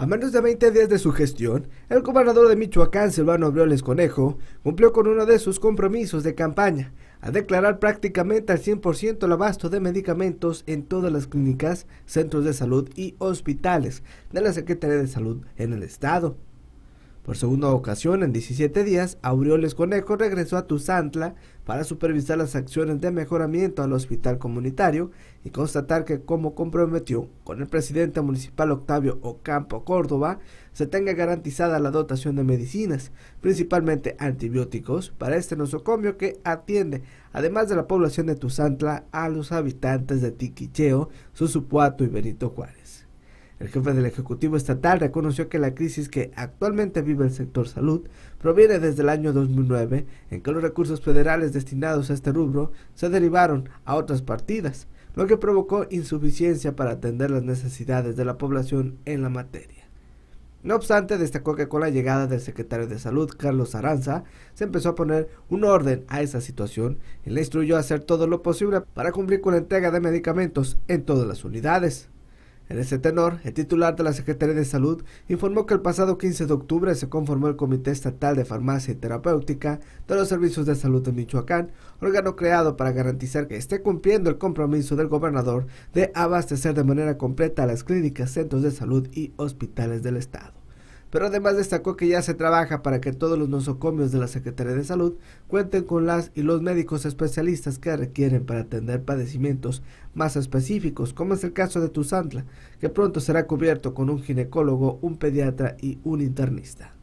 A menos de 20 días de su gestión, el gobernador de Michoacán, Silvano Aureoles Conejo, cumplió con uno de sus compromisos de campaña, a declarar prácticamente al 100% el abasto de medicamentos en todas las clínicas, centros de salud y hospitales de la Secretaría de Salud en el Estado. Por segunda ocasión, en 17 días, Aureoles Conejo regresó a Tuzantla para supervisar las acciones de mejoramiento al hospital comunitario y constatar que, como comprometió con el presidente municipal Octavio Ocampo Córdoba, se tenga garantizada la dotación de medicinas, principalmente antibióticos, para este nosocomio que atiende, además de la población de Tuzantla, a los habitantes de Tiquicheo, Susupuato y Benito Juárez. El jefe del Ejecutivo Estatal reconoció que la crisis que actualmente vive el sector salud proviene desde el año 2009, en que los recursos federales destinados a este rubro se derivaron a otras partidas, lo que provocó insuficiencia para atender las necesidades de la población en la materia. No obstante, destacó que con la llegada del secretario de Salud, Carlos Aranza, se empezó a poner un orden a esa situación y le instruyó a hacer todo lo posible para cumplir con la entrega de medicamentos en todas las unidades. En ese tenor, el titular de la Secretaría de Salud informó que el pasado 15 de octubre se conformó el Comité Estatal de Farmacia y Terapéutica de los Servicios de Salud de Michoacán, órgano creado para garantizar que esté cumpliendo el compromiso del gobernador de abastecer de manera completa las clínicas, centros de salud y hospitales del Estado pero además destacó que ya se trabaja para que todos los nosocomios de la Secretaría de Salud cuenten con las y los médicos especialistas que requieren para atender padecimientos más específicos, como es el caso de Tuzantla, que pronto será cubierto con un ginecólogo, un pediatra y un internista.